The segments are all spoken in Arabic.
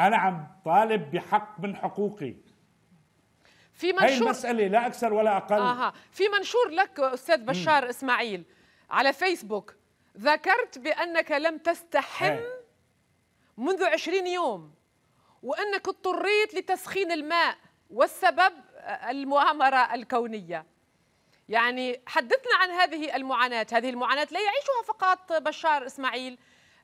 انا عم طالب بحق من حقوقي في منشور هي المساله لا اكثر ولا اقل اها في منشور لك استاذ بشار م. اسماعيل على فيسبوك ذكرت بانك لم تستحم هي. منذ 20 يوم وانك اضطريت لتسخين الماء والسبب آه، المؤامره الكونيه يعني حدثنا عن هذه المعاناة هذه المعاناة لا يعيشها فقط بشار إسماعيل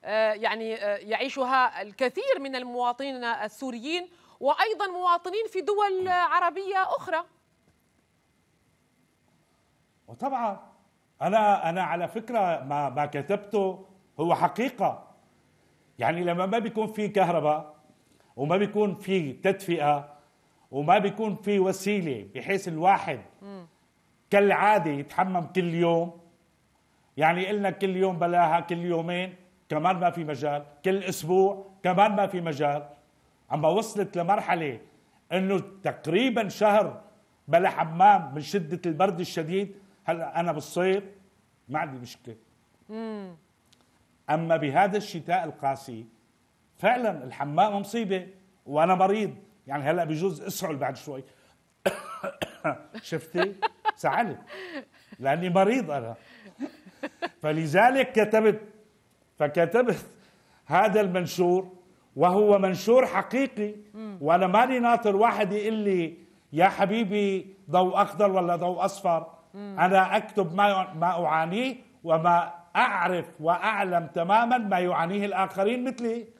آه، يعني آه، يعيشها الكثير من المواطنين السوريين وايضا مواطنين في دول عربيه اخرى وطبعا انا انا على فكره ما ما كتبته هو حقيقه يعني لما ما بيكون في كهرباء وما بيكون في تدفئه وما بيكون في وسيله بحيث الواحد كالعاده يتحمم كل يوم يعني قلنا كل يوم بلاها كل يومين كمان ما في مجال كل اسبوع كمان ما في مجال عم وصلت لمرحله انه تقريبا شهر بلا حمام من شده البرد الشديد هلا انا بالصيف ما عندي مشكله اما بهذا الشتاء القاسي فعلا الحمام مصيبه وانا مريض يعني هلا بجوز اسعل بعد شوي شفتي زعلت لاني مريض انا فلذلك كتبت فكتبت هذا المنشور وهو منشور حقيقي وانا ماني ناطر واحد يقول لي يا حبيبي ضوء اخضر ولا ضوء اصفر انا اكتب ما ما اعانيه وما اعرف واعلم تماما ما يعانيه الاخرين مثلي